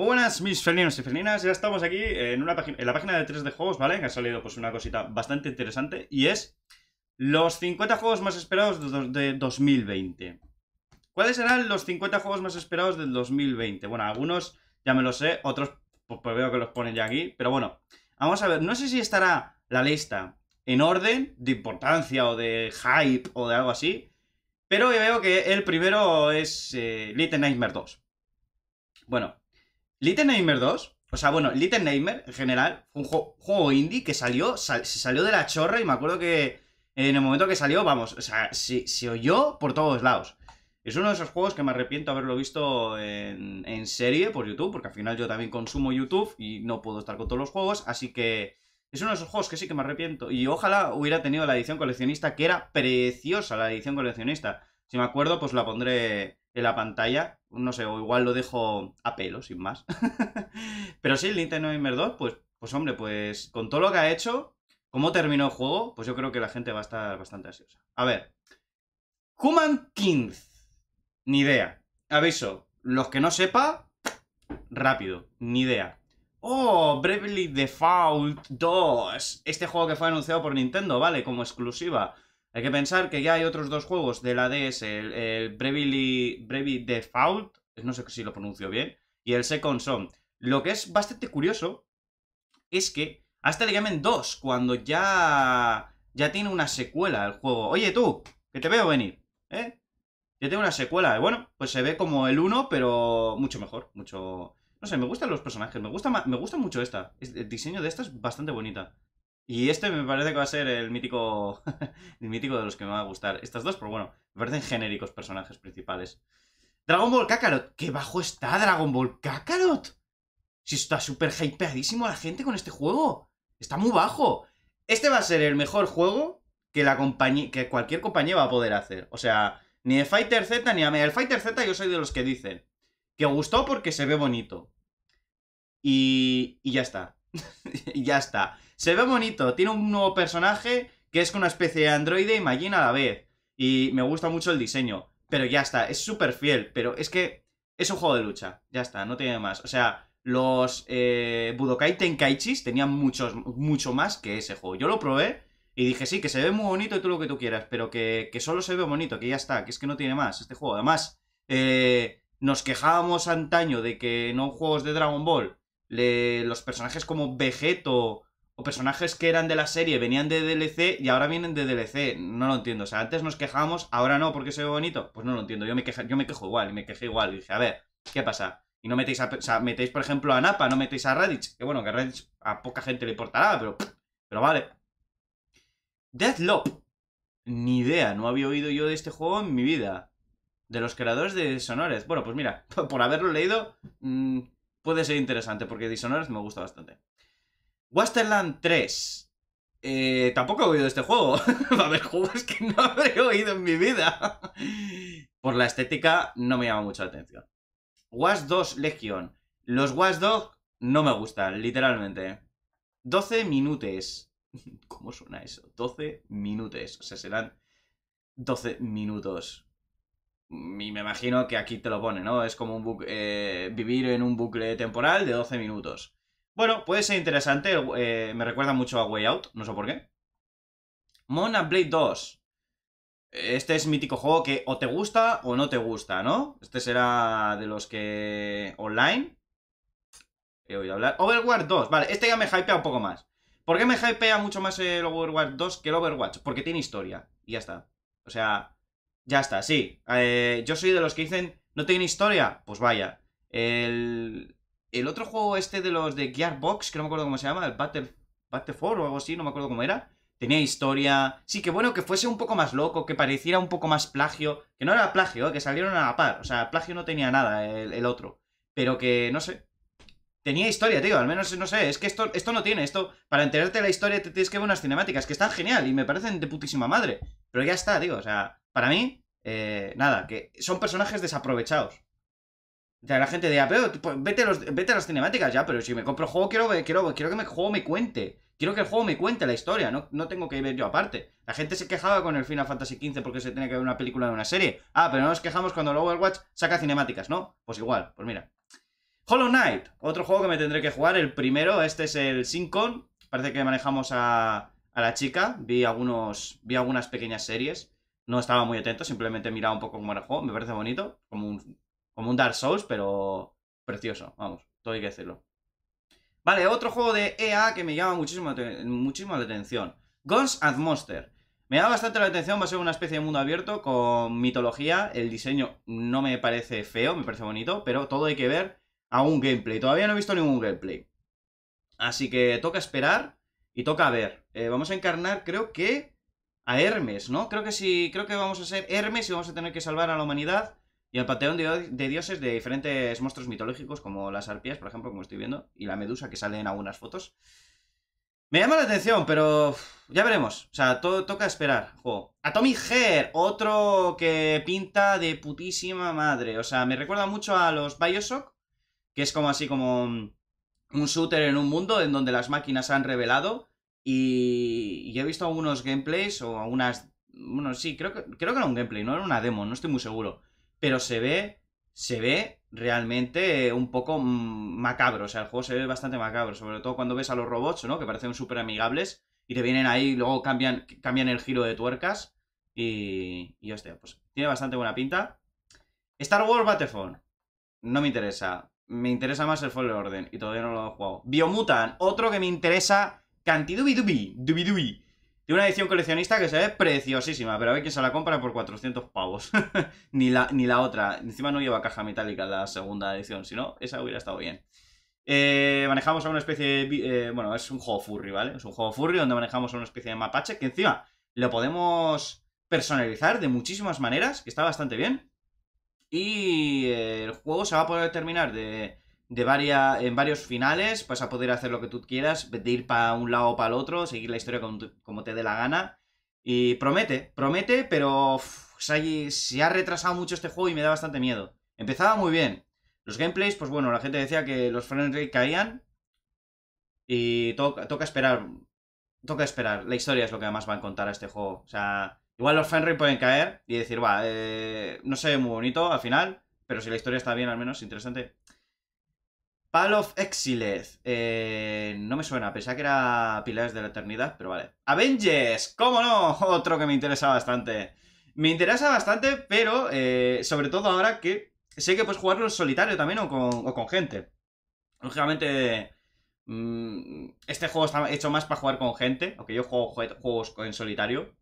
Muy buenas mis felinos y felinas, ya estamos aquí en, una en la página de 3 de juegos, ¿vale? Que ha salido pues una cosita bastante interesante y es los 50 juegos más esperados de, 2020. ¿Cuáles serán los 50 juegos más esperados del 2020? Bueno, algunos ya me los sé, otros pues, pues, veo que los ponen ya aquí, pero bueno, vamos a ver, no sé si estará la lista en orden de importancia o de hype o de algo así, pero yo veo que el primero es eh, Little Nightmare 2. Bueno, Little Namer 2, o sea, bueno, Little Nightmare en general, un juego, indie que salió, se salió de la chorra y me acuerdo que en el momento que salió, vamos, o sea, se, oyó por todos lados. Es uno de esos juegos que me arrepiento haberlo visto en, en, serie por YouTube, porque al final yo también consumo YouTube y no puedo estar con todos los juegos, así que es uno de esos juegos que sí que me arrepiento. Y ojalá hubiera tenido la edición coleccionista, que era preciosa la edición coleccionista. Si me acuerdo, pues la pondré, en la pantalla. No sé, o igual lo dejo a pelo, sin más. Pero sí, el Nintendo Gamer 2, pues, pues hombre, pues con todo lo que ha hecho, cómo terminó el juego, pues yo creo que la gente va a estar bastante ansiosa. A ver. Human Kings, Ni idea. Aviso. Los que no sepa, rápido. Ni idea. Oh, Bravely Default 2. Este juego que fue anunciado por Nintendo, ¿vale? Como exclusiva. Hay que pensar que ya hay otros dos juegos de la DS, el, el brevi Default, no sé si lo pronuncio bien, y el Second Son. Lo que es bastante curioso es que hasta este le llamen 2 cuando ya, ya tiene una secuela el juego. Oye tú, que te veo venir, ¿eh? Ya tengo una secuela. bueno, pues se ve como el 1, pero mucho mejor, mucho... No sé, me gustan los personajes, me gusta, me gusta mucho esta. El diseño de esta es bastante bonita. Y este me parece que va a ser el mítico, el mítico de los que me va a gustar. Estas dos, pero bueno, me parecen genéricos personajes principales. Dragon Ball Kakarot. ¡Qué bajo está Dragon Ball Kakarot! Si está súper hypeadísimo la gente con este juego. Está muy bajo. Este va a ser el mejor juego que, la compañía, que cualquier compañía va a poder hacer. O sea, ni de Fighter Z ni El Fighter Z yo soy de los que dicen que gustó porque se ve bonito. Y, y ya está. ya está. Se ve bonito, tiene un nuevo personaje que es con una especie de androide y Magin a la vez. Y me gusta mucho el diseño. Pero ya está, es súper fiel. Pero es que es un juego de lucha. Ya está, no tiene más. O sea, los eh, Budokai Tenkaichis tenían mucho más que ese juego. Yo lo probé y dije, sí, que se ve muy bonito y tú lo que tú quieras. Pero que, solo se ve bonito, que ya está. Que es que no tiene más este juego. Además, eh, nos quejábamos antaño de que no juegos de Dragon Ball. los personajes como Vegeto personajes que eran de la serie, venían de DLC y ahora vienen de DLC. No lo entiendo. O sea, antes nos quejamos ahora no porque se bonito. Pues no lo entiendo. Yo me, quejo yo me quejo igual y me quejé igual. Y dije, a ver, ¿qué pasa? Y no metéis a, o sea, metéis, por ejemplo, a Napa, no metéis a Radich. Que bueno, que a a poca gente le importará, pero, pero vale. Deathlop Ni idea, no había oído yo de este juego en mi vida. De los creadores de Dishonored. Bueno, pues mira, por haberlo leído, mm, puede ser interesante, porque Dishonored me gusta bastante. Wasterland 3. Eh, tampoco he oído este juego. Va a haber juegos que no habré oído en mi vida. Por la estética no me llama mucho la atención. Was 2 Legion. Los Was 2 no me gustan, literalmente. 12 minutos. ¿Cómo suena eso? 12 minutos. O sea, serán 12 minutos. Y me imagino que aquí te lo pone, ¿no? Es como un eh, vivir en un bucle temporal de 12 minutos. Bueno, puede ser interesante. Eh, me recuerda mucho a Way Out, no sé por qué. Mona Blade 2. Este es mítico juego que o te gusta o no te gusta, ¿no? Este será de los que... Online. He oído hablar. Overwatch 2. Vale, este ya me hypea un poco más. ¿Por qué me hypea mucho más el Overwatch 2 que el Overwatch? Porque tiene historia. Y ya está. O sea, ya está, sí. Eh, yo soy de los que dicen, ¿no tiene historia? Pues vaya. El, el otro juego este de los de Gearbox, que no me acuerdo cómo se llama, el Battle, Battle 4 o algo así, no me acuerdo cómo era. Tenía historia. Sí, que bueno, que fuese un poco más loco, que pareciera un poco más plagio. Que no era plagio, que salieron a la par. O sea, plagio no tenía nada el, otro. Pero que, no sé, tenía historia, tío. Al menos, no sé, es que esto, esto no tiene. Esto, para enterarte de la historia, te tienes que ver unas cinemáticas que están genial y me parecen de putísima madre. Pero ya está, digo O sea, para mí, eh, nada, que son personajes desaprovechados la gente diría, pero vete, los, vete a las cinemáticas ya, pero si me compro el juego, quiero, quiero, quiero que el juego me cuente. Quiero que el juego me cuente la historia, no, no tengo que ver yo aparte. La gente se quejaba con el Final Fantasy XV porque se tiene que ver una película de una serie. Ah, pero no nos quejamos cuando el Overwatch saca cinemáticas, ¿no? Pues igual, pues mira. Hollow Knight, otro juego que me tendré que jugar, el primero, este es el Syncon. Parece que manejamos a, la chica, vi, algunos, vi algunas pequeñas series. No estaba muy atento, simplemente miraba un poco cómo era el juego, me parece bonito, como un como un Dark Souls, pero precioso, vamos, todo hay que hacerlo. Vale, otro juego de EA que me llama muchísimo, la atención. Guns and Monster. Me da bastante la atención, va a ser una especie de mundo abierto con mitología. El diseño no me parece feo, me parece bonito, pero todo hay que ver a un gameplay. Todavía no he visto ningún gameplay. Así que toca esperar y toca ver. Eh, vamos a encarnar, creo que, a Hermes, ¿no? Creo que sí, creo que vamos a ser Hermes y vamos a tener que salvar a la humanidad y el panteón de, dioses de diferentes monstruos mitológicos, como las arpías, por ejemplo, como estoy viendo, y la medusa que sale en algunas fotos. Me llama la atención, pero ya veremos. O sea, toca esperar. a Atomic Hair, otro que pinta de putísima madre. O sea, me recuerda mucho a los Bioshock, que es como así como un shooter en un mundo en donde las máquinas han revelado. Y, y he visto algunos gameplays o algunas... Bueno, sí, creo que, creo que era un gameplay, no era una demo, no estoy muy seguro pero se ve, se ve realmente eh, un poco mm, macabro, o sea, el juego se ve bastante macabro, sobre todo cuando ves a los robots, ¿no? Que parecen súper amigables y te vienen ahí, y luego cambian, cambian el giro de tuercas y, y hostia, pues tiene bastante buena pinta. Star Wars Battlefront, no me interesa, me interesa más el Fallen Order y todavía no lo he jugado. Biomutant, otro que me interesa, Cantidubidubi, dubidubi. Y una edición coleccionista que se ve preciosísima, pero a ver quién se la compra por 400 pavos. ni, la, ni la otra. Encima no lleva caja metálica la segunda edición, si no, esa hubiera estado bien. Eh, manejamos a una especie de, eh, bueno, es un juego furry, ¿vale? Es un juego furry donde manejamos a una especie de mapache que encima lo podemos personalizar de muchísimas maneras, que está bastante bien. Y eh, el juego se va a poder terminar de de en varios finales, vas pues, a poder hacer lo que tú quieras, de ir para un lado o para el otro, seguir la historia como, te dé la gana. Y promete, promete, pero se, ha retrasado mucho este juego y me da bastante miedo. Empezaba muy bien. Los gameplays, pues bueno, la gente decía que los frame caían. Y toca esperar. Toca esperar. La historia es lo que más va a contar a este juego. O sea, igual los frame pueden caer y decir, va, eh, no sé, muy bonito al final. Pero si la historia está bien, al menos interesante, Pal of Exiled. Eh, no me suena, pensaba que era Pilares de la Eternidad, pero vale. Avengers, cómo no, otro que me interesa bastante. Me interesa bastante, pero eh, sobre todo ahora que sé que puedes jugarlo en solitario también o con, gente. Lógicamente, mm, este juego está hecho más para jugar con gente, aunque yo juego juegos en solitario.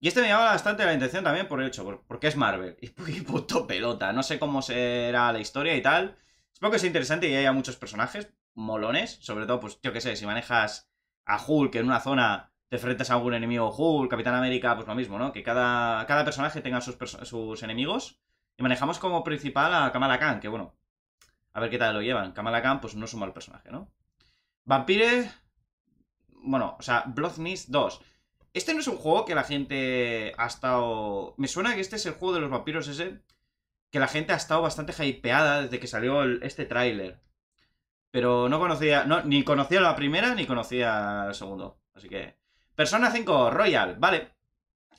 Y este me llama bastante la atención también por el hecho, porque es Marvel. Y, pues, y puto pelota, no sé cómo será la historia y tal. Supongo que es interesante y haya muchos personajes molones, sobre todo, pues yo qué sé, si manejas a Hulk en una zona, te enfrentas a algún enemigo Hulk, Capitán América, pues lo mismo, ¿no? Que cada, cada personaje tenga sus, enemigos. Y manejamos como principal a Kamala Khan, que bueno, a ver qué tal lo llevan. Kamala Khan, pues no es un mal personaje, ¿no? Vampires, Bueno, o sea, Bloodmist 2. Este no es un juego que la gente ha estado... Me suena que este es el juego de los vampiros ese que la gente ha estado bastante hypeada desde que salió este tráiler. Pero no conocía, no, ni conocía la primera ni conocía el segundo. Así que... Persona 5 Royal, vale.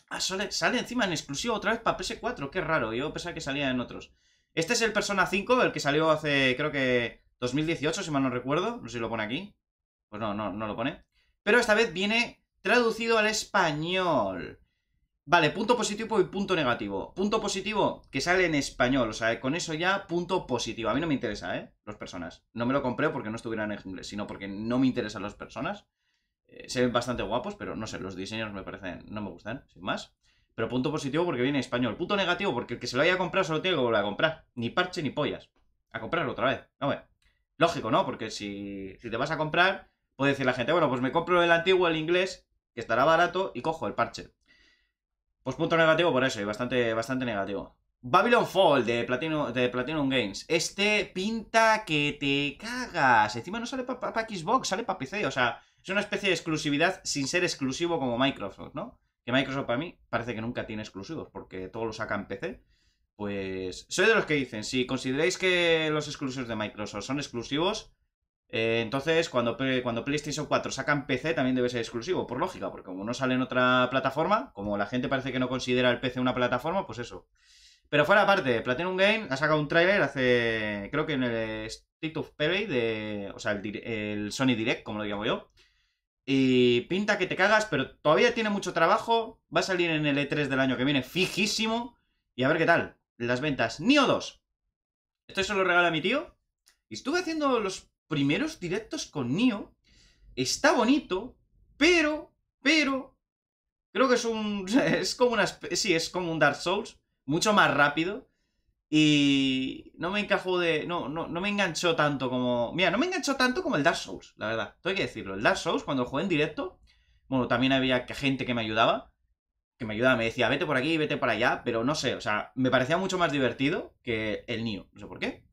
Ah, sale, encima en exclusivo otra vez para PS4, qué raro, yo pensaba que salía en otros. Este es el Persona 5, el que salió hace, creo que 2018, si mal no recuerdo. No sé si lo pone aquí. Pues no, no, no lo pone. Pero esta vez viene traducido al español. Vale, punto positivo y punto negativo. Punto positivo, que sale en español. O sea, con eso ya, punto positivo. A mí no me interesa, ¿eh? Los personas. No me lo compré porque no estuvieran en inglés, sino porque no me interesan las personas. Eh, se ven bastante guapos, pero no sé, los diseños me parecen, no me gustan, sin más. Pero punto positivo porque viene en español. Punto negativo porque el que se lo haya comprado solo tiene que volver a comprar. Ni parche ni pollas. A comprarlo otra vez. No, bueno. Lógico, ¿no? Porque si, si te vas a comprar, puede decir la gente, bueno, pues me compro el antiguo, el inglés, que estará barato, y cojo el parche. Pues punto negativo por eso, y bastante, bastante negativo. Babylon Fall de Platinum, de Games. Este pinta que te cagas. Encima no sale para Xbox, sale para PC. O sea, es una especie de exclusividad sin ser exclusivo como Microsoft, ¿no? Que Microsoft para mí parece que nunca tiene exclusivos porque todo lo saca en PC. Pues soy de los que dicen, si consideráis que los exclusivos de Microsoft son exclusivos, eh, entonces, cuando, cuando PlayStation 4 sacan PC, también debe ser exclusivo, por lógica, porque como no sale en otra plataforma, como la gente parece que no considera el PC una plataforma, pues eso. Pero fuera aparte, Platinum Game ha sacado un trailer hace, creo que en el State of Play de, o sea, el, Sony Direct, como lo llamo yo. Y pinta que te cagas, pero todavía tiene mucho trabajo. Va a salir en el E3 del año que viene, fijísimo. Y a ver qué tal. Las ventas. Nio 2. Esto se lo regala mi tío. Y estuve haciendo los primeros directos con Nio. Está bonito, pero, pero, creo que es un, es como una, sí, es como un Dark Souls, mucho más rápido. Y no me encajó de. No, no, no me enganchó tanto como. Mira, no me enganchó tanto como el Dark Souls, la verdad. Tengo que decirlo. El Dark Souls, cuando lo jugué en directo, bueno, también había gente que me ayudaba. Que me ayudaba, me decía, vete por aquí, vete para allá. Pero no sé, o sea, me parecía mucho más divertido que el Nio. No sé por qué.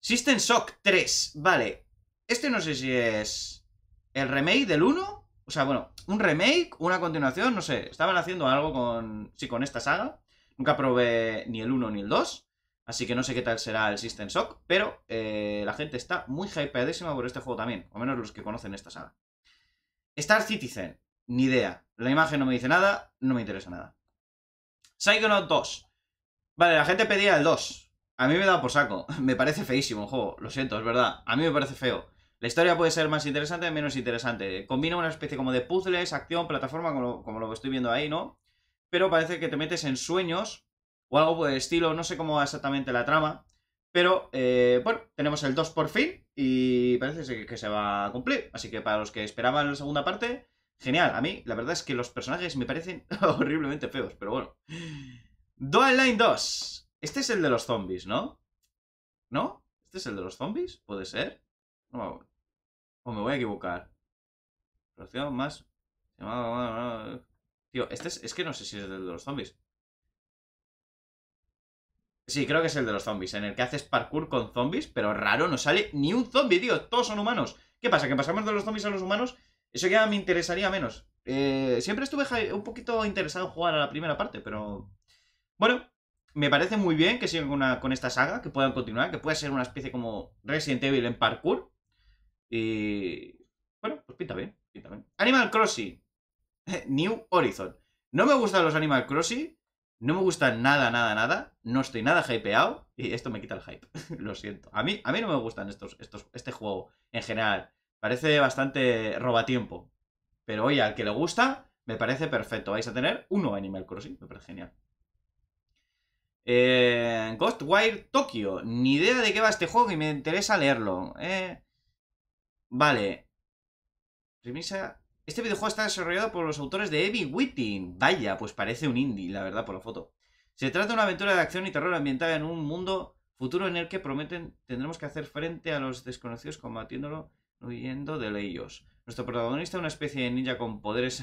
System Shock 3, vale. Este no sé si es el remake del 1. O sea, bueno, un remake, una continuación, no sé. Estaban haciendo algo con, sí, con esta saga. Nunca probé ni el 1 ni el 2. Así que no sé qué tal será el System Shock. Pero eh, la gente está muy hypeadísima por este juego también. O menos los que conocen esta saga. Star Citizen, ni idea. La imagen no me dice nada, no me interesa nada. Psychonaut 2. Vale, la gente pedía el 2. A mí me da por saco. Me parece feísimo el juego. Lo siento, es verdad. A mí me parece feo. La historia puede ser más interesante, o menos interesante. Combina una especie como de puzzles, acción, plataforma, como lo, que estoy viendo ahí, ¿no? Pero parece que te metes en sueños o algo por el estilo. No sé cómo va exactamente la trama. Pero, eh, bueno, tenemos el 2 por fin y parece que se va a cumplir. Así que para los que esperaban la segunda parte, genial. A mí, la verdad es que los personajes me parecen horriblemente feos, pero bueno. Dual Line 2. Este es el de los zombies, ¿no? ¿No? ¿Este es el de los zombies? ¿Puede ser? No, o me voy a equivocar. Producción más... Tío, este es... es que no sé si es el de los zombies. Sí, creo que es el de los zombies, en el que haces parkour con zombies, pero raro, no sale ni un zombie, tío. Todos son humanos. ¿Qué pasa? ¿Que pasamos de los zombies a los humanos? Eso ya me interesaría menos. Eh, siempre estuve un poquito interesado en jugar a la primera parte, pero... Bueno, me parece muy bien que sigan con esta saga, que puedan continuar, que pueda ser una especie como Resident Evil en parkour. Y. Bueno, pues pinta bien, Animal Crossing. New Horizon. No me gustan los Animal Crossing. No me gustan nada, nada, nada. No estoy nada hypeado. Y esto me quita el hype. Lo siento. A mí, a mí no me gustan estos, estos, este juego en general. Parece bastante robatiempo. Pero oye, al que le gusta, me parece perfecto. Vais a tener uno Animal Crossing. Me parece genial. Eh, Ghostwire Tokyo. Ni idea de qué va este juego y me interesa leerlo. Eh, vale. Premisa. Este videojuego está desarrollado por los autores de Evil Witting. Vaya, pues parece un indie, la verdad, por la foto. Se trata de una aventura de acción y terror ambientada en un mundo futuro en el que prometen tendremos que hacer frente a los desconocidos combatiéndolo huyendo de ellos. Nuestro protagonista, es una especie de ninja con poderes...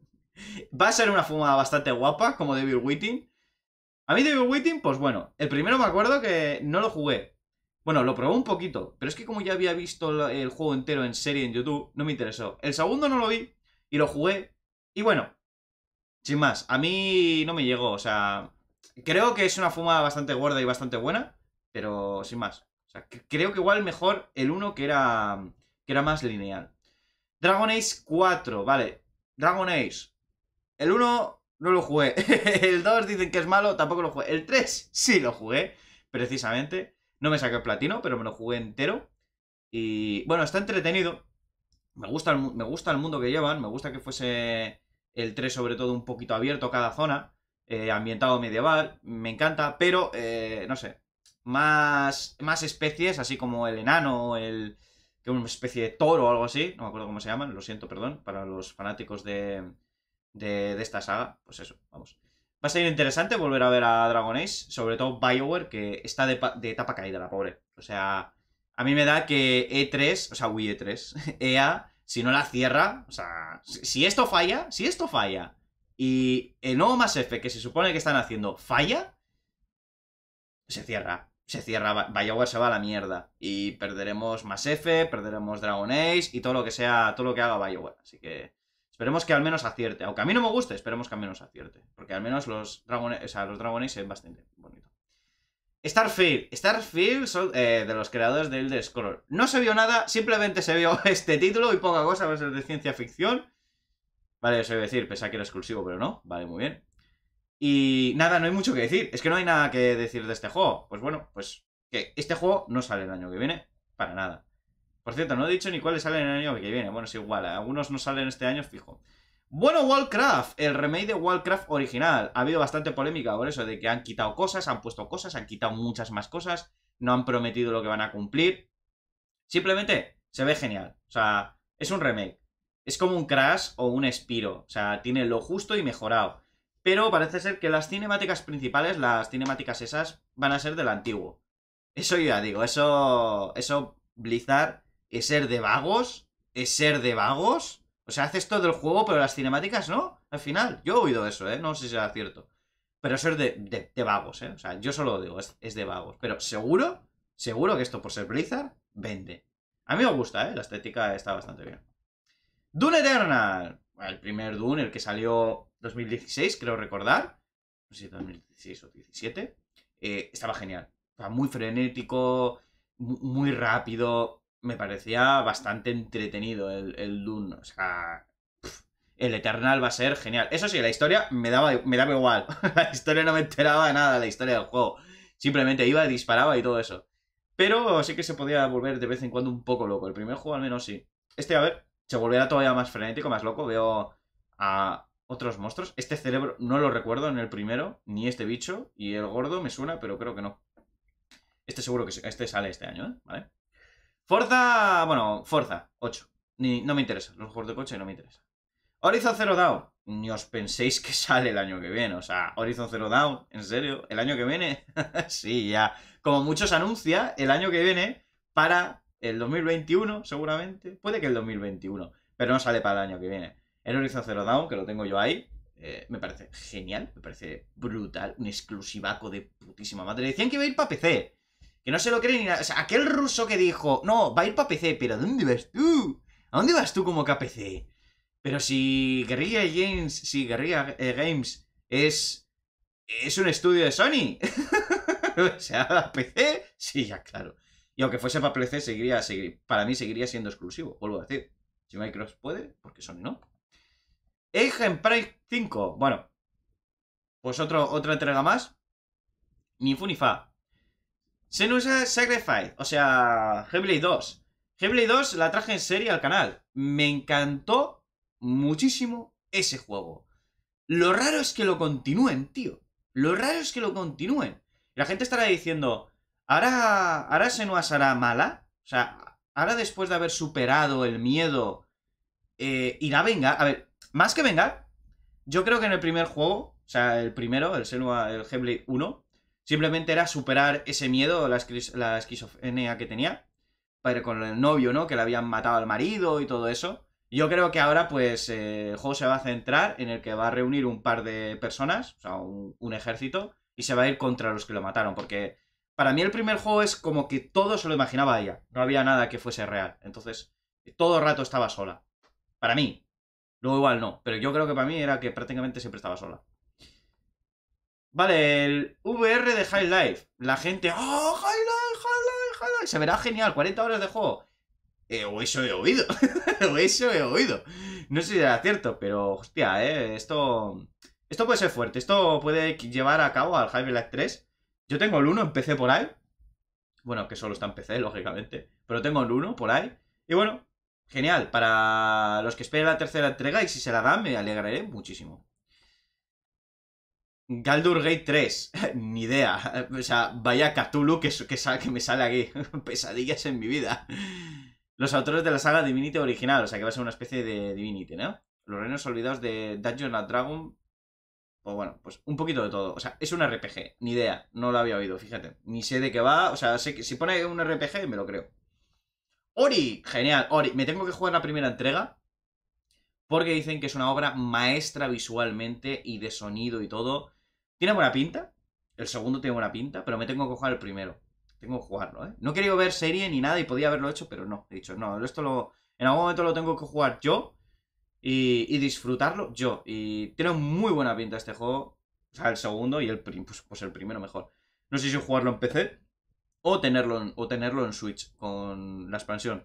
Va a ser una fumada bastante guapa, como Devil Witting. A mí de Waiting, pues bueno, el primero me acuerdo que no lo jugué. Bueno, lo probé un poquito, pero es que como ya había visto el juego entero en serie en YouTube, no me interesó. El segundo no lo vi y lo jugué. Y bueno, sin más, a mí no me llegó, o sea, creo que es una fuma bastante gorda y bastante buena, pero sin más. O sea, creo que igual mejor el uno que era, que era más lineal. Dragon Age 4, vale. Dragon Age. El 1 no lo jugué. el 2 dicen que es malo, tampoco lo jugué. El 3 sí lo jugué, precisamente. No me saqué el platino, pero me lo jugué entero. Y bueno, está entretenido. Me gusta, el, me gusta el mundo que llevan, me gusta que fuese el 3 sobre todo un poquito abierto cada zona, eh, ambientado medieval, me encanta, pero eh, no sé, más, más especies, así como el enano, el que una especie de toro o algo así, no me acuerdo cómo se llaman, lo siento, perdón, para los fanáticos de, de, esta saga. Pues eso, vamos. Va a ser interesante volver a ver a Dragon Age, sobre todo Bioware, que está de, etapa caída, la pobre. O sea, a mí me da que E3, o sea, Wii E3, EA, si no la cierra, o sea, si esto falla, si esto falla, y el nuevo más Effect que se supone que están haciendo falla, se cierra. Se cierra, Bioware se va a la mierda. Y perderemos más F, perderemos Dragon Age y todo lo que sea, todo lo que haga Bioware. Así que Esperemos que al menos acierte. Aunque a mí no me guste, esperemos que al menos acierte. Porque al menos los Dragon, o sea, los se ven bastante bonitos. Starfield. Starfield son eh, de los creadores de Elder Scrolls. No se vio nada, simplemente se vio este título y poca cosa, va a ser de ciencia ficción. Vale, os iba a decir, pensaba que era exclusivo, pero no. Vale, muy bien. Y nada, no hay mucho que decir. Es que no hay nada que decir de este juego. Pues bueno, pues que este juego no sale el año que viene, para nada. Por cierto, no he dicho ni cuáles salen el año que viene. Bueno, es igual, algunos no salen este año, fijo. Bueno, Warcraft. el remake de Warcraft original. Ha habido bastante polémica por eso, de que han quitado cosas, han puesto cosas, han quitado muchas más cosas, no han prometido lo que van a cumplir. Simplemente se ve genial. O sea, es un remake. Es como un Crash o un Spiro. O sea, tiene lo justo y mejorado. Pero parece ser que las cinemáticas principales, las cinemáticas esas, van a ser del antiguo. Eso ya digo, eso. Eso Blizzard ¿Es ser de vagos? ¿Es ser de vagos? O sea, haces todo el juego, pero las cinemáticas no, al final. Yo he oído eso, ¿eh? No sé si será cierto. Pero ser de, de, vagos, ¿eh? O sea, yo solo lo digo, es, de vagos. Pero seguro, seguro que esto por ser Blizzard, vende. A mí me gusta, ¿eh? La estética está bastante bien. Dune Eternal. El primer Dune, el que salió 2016, creo recordar. No sé si 2016 o 2017. Eh, estaba genial. Estaba muy frenético, muy rápido me parecía bastante entretenido el, el O sea, el Eternal va a ser genial. Eso sí, la historia me daba, me daba igual. la historia no me enteraba de nada, la historia del juego. Simplemente iba, disparaba y todo eso. Pero sí que se podía volver de vez en cuando un poco loco. El primer juego al menos sí. Este, a ver, se volverá todavía más frenético, más loco. Veo a otros monstruos. Este cerebro no lo recuerdo en el primero, ni este bicho. Y el gordo me suena, pero creo que no. Este seguro que este sale este año, ¿eh? ¿Vale? Forza, bueno, Forza 8. no me interesa, los juegos de coche no me interesa. Horizon Zero Dawn. Ni os penséis que sale el año que viene. O sea, Horizon Zero Dawn, ¿en serio? ¿El año que viene? sí, ya. Como muchos anuncia, el año que viene para el 2021, seguramente. Puede que el 2021, pero no sale para el año que viene. El Horizon Zero Dawn, que lo tengo yo ahí, eh, me parece genial, me parece brutal, un exclusivaco de putísima madre. Decían que iba a ir para PC. Que no se lo creen ni nada. O sea, aquel ruso que dijo, no, va a ir para PC, pero ¿a dónde vas tú? ¿A dónde vas tú como KPC? Pero si Guerrilla Games, si Guerrilla eh, Games es es un estudio de Sony. o sea, PC, sí, ya claro. Y aunque fuese para PC, seguiría, para mí seguiría siendo exclusivo, vuelvo a decir. Si Microsoft puede, porque Sony no. Age Empire 5, bueno. Pues otro, otra entrega más. Ni fu ni fa. Senua's Sacrifice, o sea, Heavily 2. Heavily 2 la traje en serie al canal. Me encantó muchísimo ese juego. Lo raro es que lo continúen, tío. Lo raro es que lo continúen. la gente estará diciendo, ¿ahora, ahora Senua será mala? O sea, ahora después de haber superado el miedo, eh, irá venga, A ver, más que venga, yo creo que en el primer juego, o sea, el primero, el Senua, el Heavily 1, Simplemente era superar ese miedo, la, esquizofrenia que tenía, pero con el novio, ¿no? Que le habían matado al marido y todo eso. Yo creo que ahora, pues, eh, el juego se va a centrar en el que va a reunir un par de personas, o sea, un, ejército, y se va a ir contra los que lo mataron, porque para mí el primer juego es como que todo se lo imaginaba ella, no había nada que fuese real, entonces todo el rato estaba sola, para mí. Luego igual no, pero yo creo que para mí era que prácticamente siempre estaba sola. Vale, el VR de High Life. La gente, ¡oh, High Life, High Life, High Life! Se verá genial, 40 horas de juego. Eh, o eso he oído, o eso he oído. No sé si era cierto, pero hostia, eh, esto... Esto puede ser fuerte, esto puede llevar a cabo al High Life 3. Yo tengo el 1, en PC por ahí. Bueno, que solo está en PC, lógicamente. Pero tengo el 1 por ahí. Y bueno, genial. Para los que esperen la tercera entrega y si se la dan, me alegraré muchísimo. Galdur Gate 3, ni idea. O sea, vaya Cthulhu que, que, que me sale aquí. Pesadillas en mi vida. Los autores de la saga Divinity original, o sea que va a ser una especie de Divinity, ¿no? Los reinos olvidados de Dungeon and Dragon. O bueno, pues un poquito de todo. O sea, es un RPG, ni idea. No lo había oído, fíjate. Ni sé de qué va. O sea, sé que si pone un RPG, me lo creo. Ori, genial, Ori. Me tengo que jugar la primera entrega. Porque dicen que es una obra maestra visualmente y de sonido y todo. Tiene buena pinta. El segundo tiene buena pinta, pero me tengo que jugar el primero. Tengo que jugarlo, ¿eh? No quería ver serie ni nada y podía haberlo hecho, pero no. He dicho, no, esto lo. En algún momento lo tengo que jugar yo y, disfrutarlo yo. Y tiene muy buena pinta este juego. O sea, el segundo y el pues, pues, el primero mejor. No sé si jugarlo en PC o tenerlo en, o tenerlo en Switch con la expansión.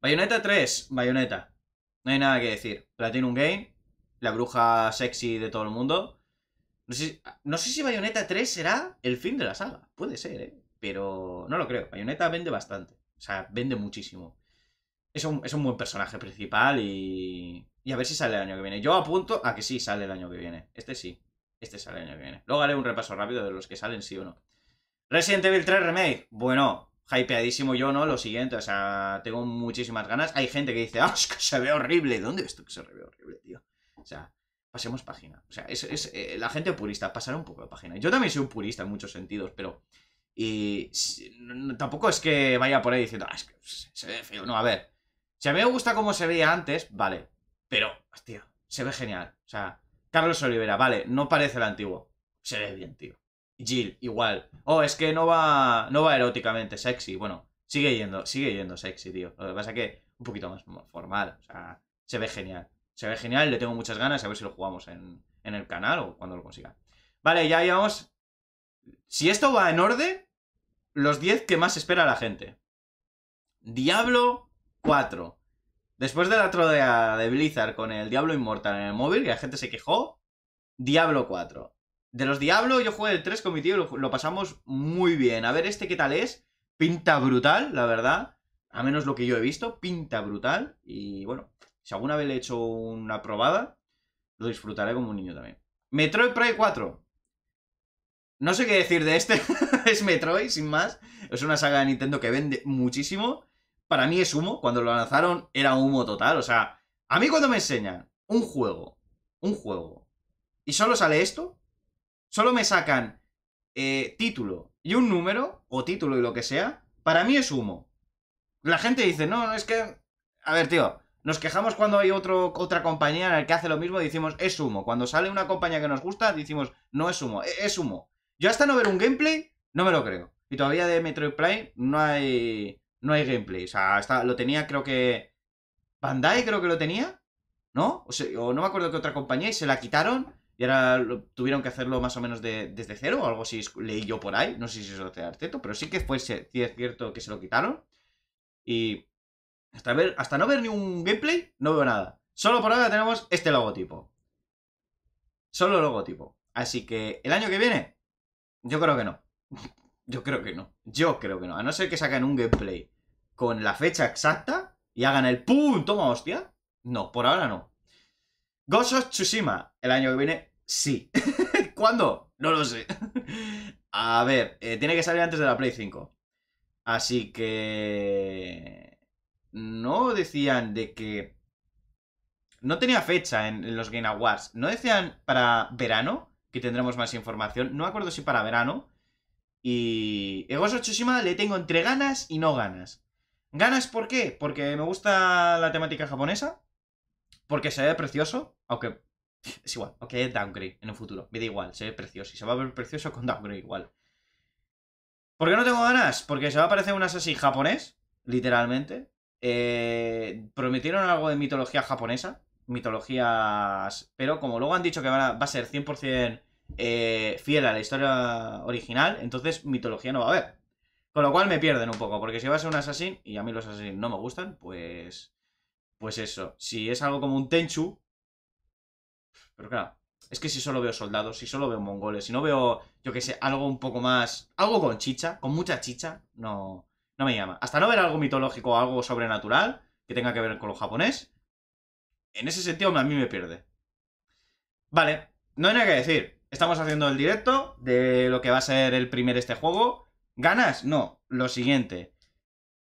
Bayonetta 3, Bayonetta. No hay nada que decir. la tiene un Game, la bruja sexy de todo el mundo. No sé, si Bayonetta 3 será el fin de la saga. Puede ser, ¿eh? Pero no lo creo. Bayonetta vende bastante. O sea, vende muchísimo. Es un, buen personaje principal y... Y a ver si sale el año que viene. Yo apunto a que sí sale el año que viene. Este sí. Este sale el año que viene. Luego haré un repaso rápido de los que salen, sí o no. Resident Evil 3 Remake. Bueno, hypeadísimo yo, ¿no? Lo siguiente, o sea, tengo muchísimas ganas. Hay gente que dice, ah, es que se ve horrible. ¿Dónde ves tú que se ve horrible, tío? O sea, pasemos página. O sea, es, es eh, la gente purista, pasar un poco de página. Yo también soy un purista en muchos sentidos, pero... Y tampoco es que vaya por ahí diciendo, ah, es que se ve feo. No, a ver. Si a mí me gusta cómo se veía antes, vale. Pero, hostia, se ve genial. O sea, Carlos Olivera, vale, no parece el antiguo. Se ve bien, tío. Jill, igual. Oh, es que no va, no va eróticamente sexy. Bueno, sigue yendo, sigue yendo sexy, tío. Lo que pasa es que un poquito más formal. O sea, se ve genial. Se ve genial, le tengo muchas ganas, a ver si lo jugamos en, el canal o cuando lo consiga. Vale, ya llevamos... Si esto va en orden, los 10 que más espera la gente. Diablo 4. Después de la trodea de Blizzard con el Diablo Inmortal en el móvil, que la gente se quejó, Diablo 4. De los Diablo, yo jugué el 3 con mi tío y lo, pasamos muy bien. A ver este qué tal es. Pinta brutal, la verdad. A menos lo que yo he visto, pinta brutal. Y bueno, si alguna vez le he hecho una probada, lo disfrutaré como un niño también. Metroid Prime 4. No sé qué decir de este. es Metroid, sin más. Es una saga de Nintendo que vende muchísimo. Para mí es humo. Cuando lo lanzaron era humo total. O sea, a mí cuando me enseñan un juego, un juego, y solo sale esto, solo me sacan eh, título y un número, o título y lo que sea, para mí es humo. La gente dice, no, es que... A ver, tío, nos quejamos cuando hay otro, otra compañía en la que hace lo mismo y decimos, es humo. Cuando sale una compañía que nos gusta, decimos, no es humo, e-, es humo. Yo hasta no ver un gameplay, no me lo creo. Y todavía de Metroid Prime no hay, no hay gameplay. O sea, lo tenía, creo que... Bandai creo que lo tenía, ¿no? O, no me acuerdo qué otra compañía y se la quitaron y ahora tuvieron que hacerlo más o menos desde cero o algo así, leí yo por ahí. No sé si es lo de Arteto, pero sí que fue es cierto que se lo quitaron. Y hasta, no ver ni un gameplay, no veo nada. Solo por ahora tenemos este logotipo. Solo logotipo. Así que, ¿el año que viene? Yo creo que no. Yo creo que no. Yo creo que no. A no ser que saquen un gameplay con la fecha exacta y hagan el ¡pum! ¡Toma, hostia! No, por ahora no. Ghost of Tsushima, el año que viene, sí. ¿Cuándo? No lo sé. A ver, eh, tiene que salir antes de la Play 5. Así que no decían de que... No tenía fecha en, los Game Awards. No decían para verano, que tendremos más información. No me acuerdo si para verano. Y... Egos Tsushima le tengo entre ganas y no ganas. ¿Ganas por qué? Porque me gusta la temática japonesa. Porque se ve precioso. Aunque... Es igual, aunque downgrade en el futuro. Me da igual, se ve precioso. Y se va a ver precioso con downgrade igual. ¿Por qué no tengo ganas? Porque se va a parecer un así japonés, literalmente. Eh, prometieron algo de mitología japonesa, mitologías, pero como luego han dicho que va a ser 100% eh, fiel a la historia original, entonces mitología no va a haber. Con lo cual me pierden un poco, porque si va a ser un asesino, y a mí los asesinos no me gustan, pues... Pues eso, si es algo como un Tenchu... Pero claro, es que si solo veo soldados, si solo veo mongoles, si no veo, yo que sé, algo un poco más... Algo con chicha, con mucha chicha, no no me llama. Hasta no ver algo mitológico o algo sobrenatural que tenga que ver con lo japonés, en ese sentido a mí me pierde. Vale, no hay nada que decir. Estamos haciendo el directo de lo que va a ser el primer este juego. ¿Ganas? No, lo siguiente.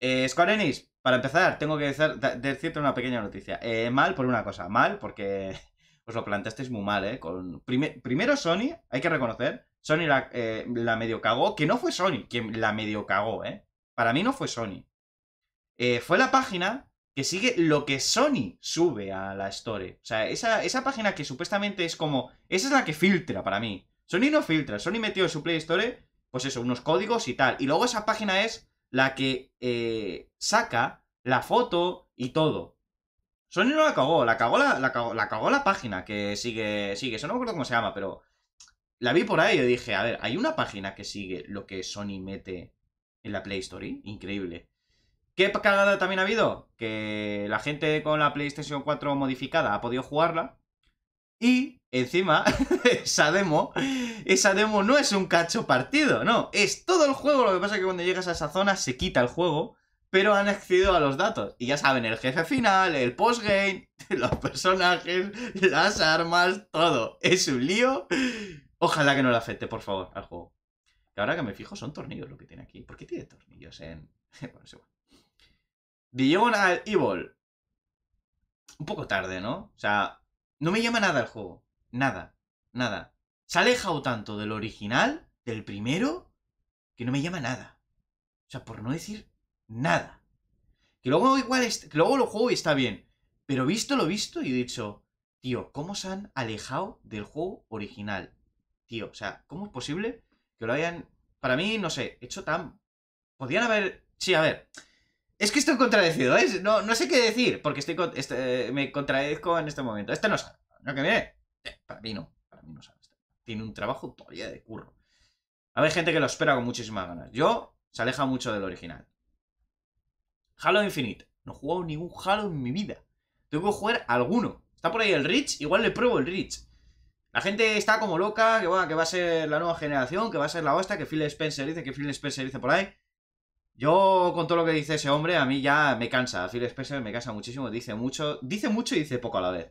Eh, Square Enix, para empezar, tengo que decirte una pequeña noticia. Eh, mal por una cosa, mal porque os lo planteasteis muy mal, ¿eh? Con... primero Sony, hay que reconocer, Sony la, eh, la medio cagó, que no fue Sony quien la medio cagó, ¿eh? Para mí no fue Sony. Eh, fue la página que sigue lo que Sony sube a la Store. O sea, esa, página que supuestamente es como... Esa es la que filtra para mí. Sony no filtra. Sony metió en su Play Store, pues eso, unos códigos y tal. Y luego esa página es la que eh, saca la foto y todo. Sony no la cagó, la cagó la, la, cagó, la página que sigue, sigue, eso no me acuerdo cómo se llama, pero la vi por ahí y dije, a ver, hay una página que sigue lo que Sony mete en la Play ¿eh? Increíble. ¿Qué cagada también ha habido? Que la gente con la PlayStation 4 modificada ha podido jugarla. Y encima, esa demo, esa demo no es un cacho partido, no, es todo el juego. Lo que pasa es que cuando llegas a esa zona se quita el juego, pero han accedido a los datos. Y ya saben, el jefe final, el postgame, los personajes, las armas, todo. Es un lío. Ojalá que no le afecte, por favor, al juego. Y ahora que me fijo, son tornillos lo que tiene aquí. ¿Por qué tiene tornillos en...? bueno, es igual. Diagonal Evil. Un poco tarde, ¿no? O sea, no me llama nada el juego. Nada. Nada. Se ha alejado tanto del original, del primero, que no me llama nada. O sea, por no decir nada. Que luego igual que luego lo juego y está bien. Pero visto lo visto y he dicho, tío, ¿cómo se han alejado del juego original? Tío, o sea, ¿cómo es posible que lo hayan, para mí, no sé, hecho tan... Podían haber... Sí, a ver. Es que estoy contradecido, ¿eh? No, sé qué decir, porque estoy este, me contradezco en este momento. Este no sabe. No que viene? Eh, para mí no. Para mí no sabe. Tiene un trabajo todavía de curro. A ver, gente que lo espera con muchísimas ganas. Yo, se aleja mucho del original. Halo Infinite. No he jugado ningún Halo en mi vida. Tengo que jugar alguno. Está por ahí el Rich. Igual le pruebo el Rich. La gente está como loca, que, va a ser la nueva generación, que va a ser la hostia, que Phil Spencer dice, que Phil Spencer dice por ahí. Yo, con todo lo que dice ese hombre, a mí ya me cansa. Phil Spencer me cansa muchísimo, dice mucho, dice mucho y dice poco a la vez.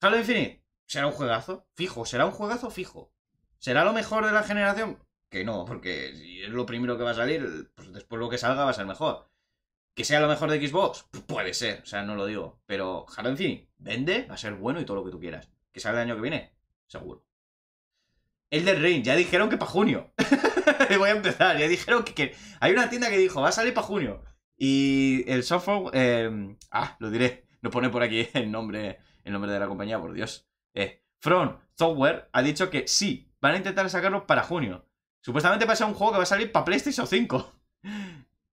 Halo Infinite, será un juegazo, fijo, será un juegazo fijo. ¿Será lo mejor de la generación? Que no, porque si es lo primero que va a salir, pues después lo que salga va a ser mejor. ¿Que sea lo mejor de Xbox? Puede ser, o sea, no lo digo. Pero Halo Infinite, vende, va a ser bueno y todo lo que tú quieras. ¿Que salga el año que viene? seguro. Elden Ring, ya dijeron que para junio. Voy a empezar, ya dijeron que, que, Hay una tienda que dijo, va a salir para junio. Y el software... Em, ah, lo diré. lo pone por aquí el nombre, el nombre de la compañía, por Dios. Eh, From Software ha dicho que sí, van a intentar sacarlo para junio. Supuestamente va a ser un juego que va a salir para PlayStation 5.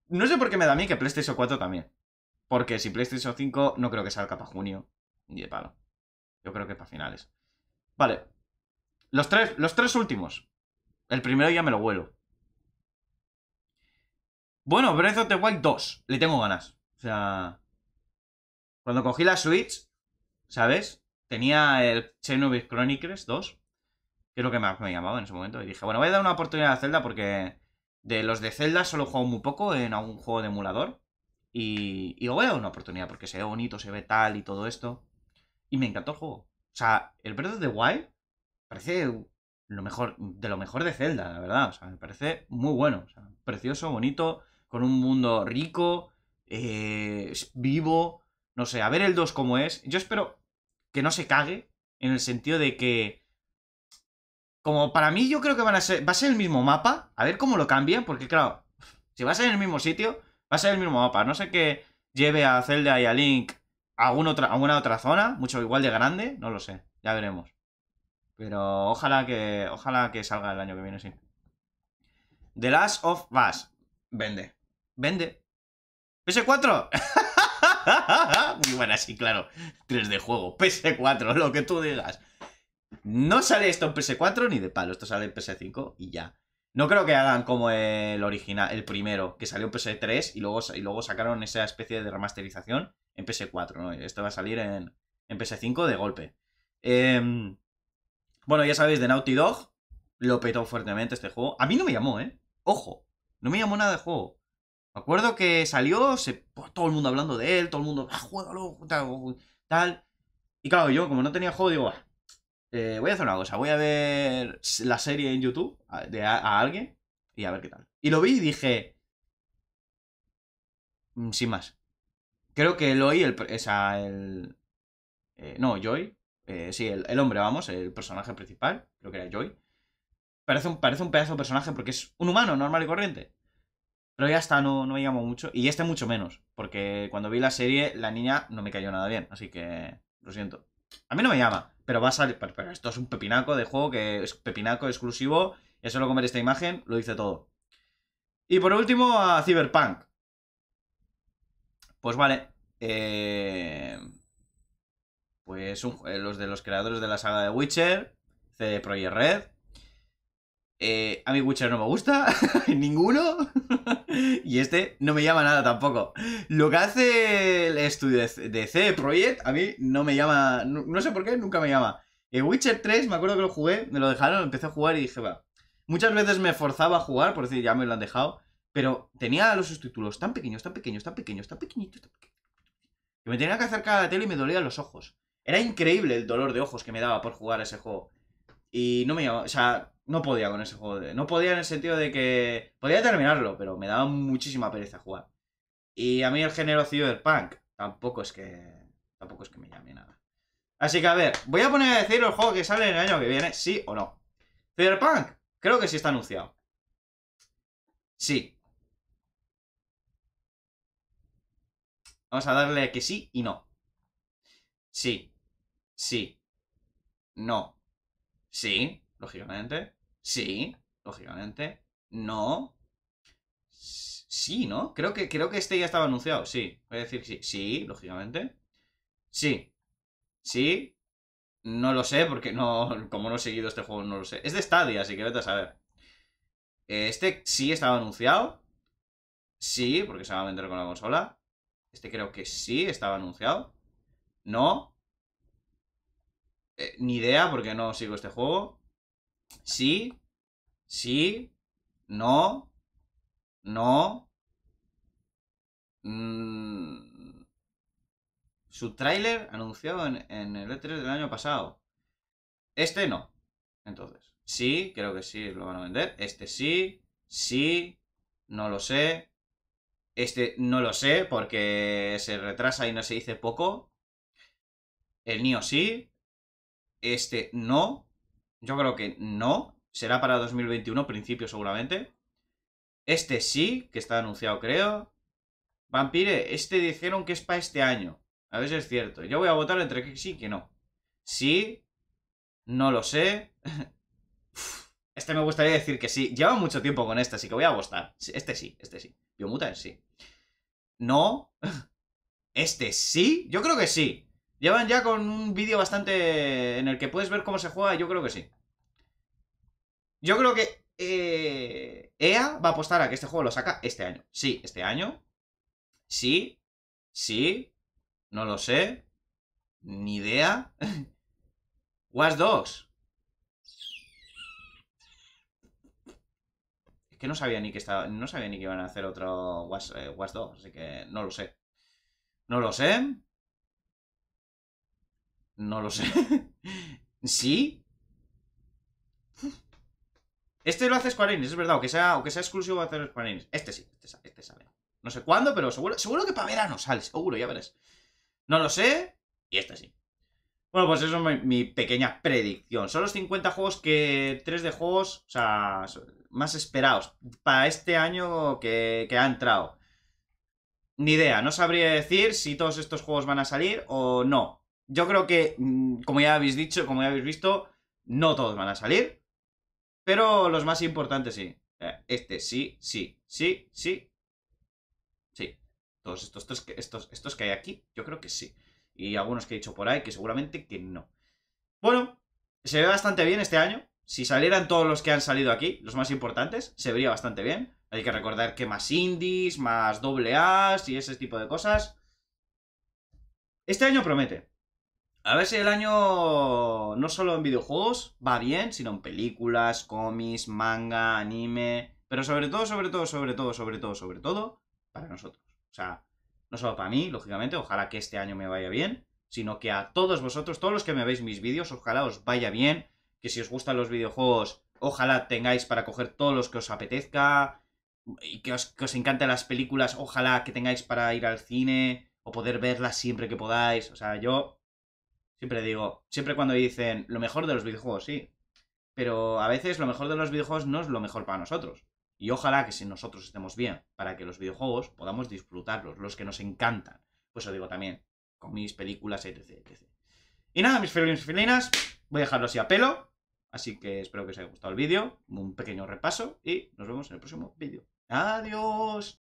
No sé por qué me da a mí que PlayStation 4 también. Porque si PlayStation 5 no creo que salga para junio. Ni de palo. Yo creo que para finales. Vale. Los tres, los tres últimos. El primero ya me lo vuelo. Bueno, Breath of the Wild 2. Le tengo ganas. O sea... Cuando cogí la Switch, ¿sabes? Tenía el Xenoblade Chronicles 2. Que es lo que me llamaba en ese momento. Y dije, bueno, voy a dar una oportunidad a Zelda porque... De los de Zelda solo he jugado muy poco en algún juego de emulador. Y, y voy a dar una oportunidad porque se ve bonito, se ve tal y todo esto. Y me encantó el juego. O sea, el Breath of the Wild parece lo mejor, de lo mejor de Zelda, la verdad. O sea, me parece muy bueno. precioso, bonito, con un mundo rico, eh, vivo. No sé, a ver el 2 cómo es. Yo espero que no se cague, en el sentido de que. Como para mí, yo creo que van a ser, va a ser el mismo mapa. A ver cómo lo cambian, porque claro, si va a ser en el mismo sitio, va a ser el mismo mapa. No sé que lleve a Zelda y a Link ¿Alguna otra, alguna otra zona? Mucho igual de grande, no lo sé. Ya veremos. Pero ojalá que, ojalá que salga el año que viene, sí. The Last of Us. Vende. Vende. PS4. Muy buena, sí, claro. 3 de juego. PS4, lo que tú digas. No sale esto en PS4 ni de palo. Esto sale en PS5 y ya. No creo que hagan como el original, el primero, que salió en PS3 y luego, y luego sacaron esa especie de remasterización en PS4, ¿no? Esto va a salir en, PS5 de golpe. Em, bueno, ya sabéis, de Naughty Dog lo petó fuertemente este juego. A mí no me llamó, ¿eh? Ojo, no me llamó nada de juego. Me acuerdo que salió, se, pues, todo el mundo hablando de él, todo el mundo, ah, juego tal, Y claro, yo como no tenía juego, digo, eh, voy a hacer una cosa, voy a ver la serie en YouTube de a, alguien y a ver qué tal. Y lo vi y dije, mm, sin más creo que el, esa, el eh, no, Joy, eh, sí, el, hombre, vamos, el personaje principal, creo que era Joy, parece un, parece un pedazo de personaje porque es un humano normal y corriente. Pero ya está, no, no me llamó mucho. Y este mucho menos, porque cuando vi la serie, la niña no me cayó nada bien, así que lo siento. A mí no me llama, pero va a salir. Pero, esto es un pepinaco de juego que es pepinaco exclusivo. Y solo con ver esta imagen lo dice todo. Y por último, a Cyberpunk. Pues vale. Eh, pues los de los creadores de la saga de Witcher, CD Projekt Red. Eh, a mí Witcher no me gusta, ninguno. y este no me llama nada tampoco. Lo que hace el estudio de CD Projekt, a mí no me llama. No, sé por qué, nunca me llama. El Witcher 3, me acuerdo que lo jugué, me lo dejaron, empecé a jugar y dije, va. Muchas veces me forzaba a jugar, por decir, ya me lo han dejado. Pero tenía los subtítulos tan pequeños, tan pequeños, tan pequeños, tan pequeñitos, tan pequeños... Que me tenía que acercar a la tele y me dolían los ojos. Era increíble el dolor de ojos que me daba por jugar ese juego. Y no me O sea, no podía con ese juego. no podía en el sentido de que. Podía terminarlo, pero me daba muchísima pereza jugar. Y a mí el género cyberpunk tampoco es que. Tampoco es que me llame nada. Así que a ver, voy a poner a decir el juego que sale el año que viene, sí o no. Cyberpunk, creo que sí está anunciado. Sí, Vamos a darle que sí y no. Sí. Sí. No. Sí, lógicamente. Sí, lógicamente. No. Sí, ¿no? Creo que, creo que este ya estaba anunciado, sí. Voy a decir sí. Sí, lógicamente. Sí. Sí. No lo sé, porque no. Como no he seguido este juego, no lo sé. Es de Stadia, así que vete a saber. Este sí estaba anunciado. Sí, porque se va a vender con la consola. Este creo que sí estaba anunciado. No. Eh, ni idea porque no sigo este juego. Sí. Sí. No. No. Mm. Su tráiler anunciado en, en el E3 del año pasado. Este no. Entonces, sí, creo que sí, lo van a vender. Este sí, sí, no lo sé. Este no lo sé porque se retrasa y no se dice poco. El NIO sí. Este no. Yo creo que no. Será para 2021, principio seguramente. Este sí, que está anunciado creo. Vampire, este dijeron que es para este año. A ver si es cierto. Yo voy a votar entre que sí y que no. Sí. No lo sé. Este me gustaría decir que sí. Lleva mucho tiempo con este, así que voy a votar. Este sí, este sí. Mutan, sí. No. Este sí. Yo creo que sí. Llevan ya con un vídeo bastante en el que puedes ver cómo se juega. Yo creo que sí. Yo creo que EA eh, e va a apostar a que este juego lo saca este año. Sí, este año. Sí. Sí. No lo sé. Ni idea. Watch Dogs. que no sabía ni que estaba, no sabía ni que iban a hacer otro was eh, 2, así que no lo sé. No lo sé. No lo sé. ¿Sí? Este lo hace Square Enix, es verdad, que sea, sea exclusivo va a hacer Square Enix. Este sí, este, este, sale. No sé cuándo, pero seguro, seguro que para verano sale, seguro, ya verás. No lo sé, y este sí. Bueno, pues eso es mi, pequeña predicción. Son los 50 juegos que. 3 de juegos, o sea, más esperados para este año que, que ha entrado. Ni idea, no sabría decir si todos estos juegos van a salir o no. Yo creo que, mm, como ya habéis dicho, como ya habéis visto, no todos van a salir. Pero los más importantes sí. Eh, este sí, sí, sí, sí. Sí. Todos estos, estos, estos, estos que hay aquí, yo creo que sí y algunos que he dicho por ahí, que seguramente que no. Bueno, se ve bastante bien este año. Si salieran todos los que han salido aquí, los más importantes, se vería bastante bien. Hay que recordar que más indies, más doble A's y ese tipo de cosas. Este año promete. A ver si el año no solo en videojuegos va bien, sino en películas, cómics, manga, anime. Pero sobre todo, sobre todo, sobre todo, sobre todo, sobre todo, para nosotros. O sea, no solo para mí, lógicamente, ojalá que este año me vaya bien, sino que a todos vosotros, todos los que me veis mis vídeos, ojalá os vaya bien, que si os gustan los videojuegos, ojalá tengáis para coger todos los que os apetezca, y que os, que os encanten las películas, ojalá que tengáis para ir al cine o poder verlas siempre que podáis. O sea, yo siempre digo, siempre cuando dicen lo mejor de los videojuegos, sí. Pero a veces lo mejor de los videojuegos no es lo mejor para nosotros. Y ojalá que si nosotros estemos bien para que los videojuegos podamos disfrutarlos, los que nos encantan. Pues os digo también, con mis películas, etc. etc. Y nada, mis felinos y felinas, voy a dejarlo así a pelo. Así que espero que os haya gustado el vídeo, un pequeño repaso y nos vemos en el próximo vídeo. Adiós.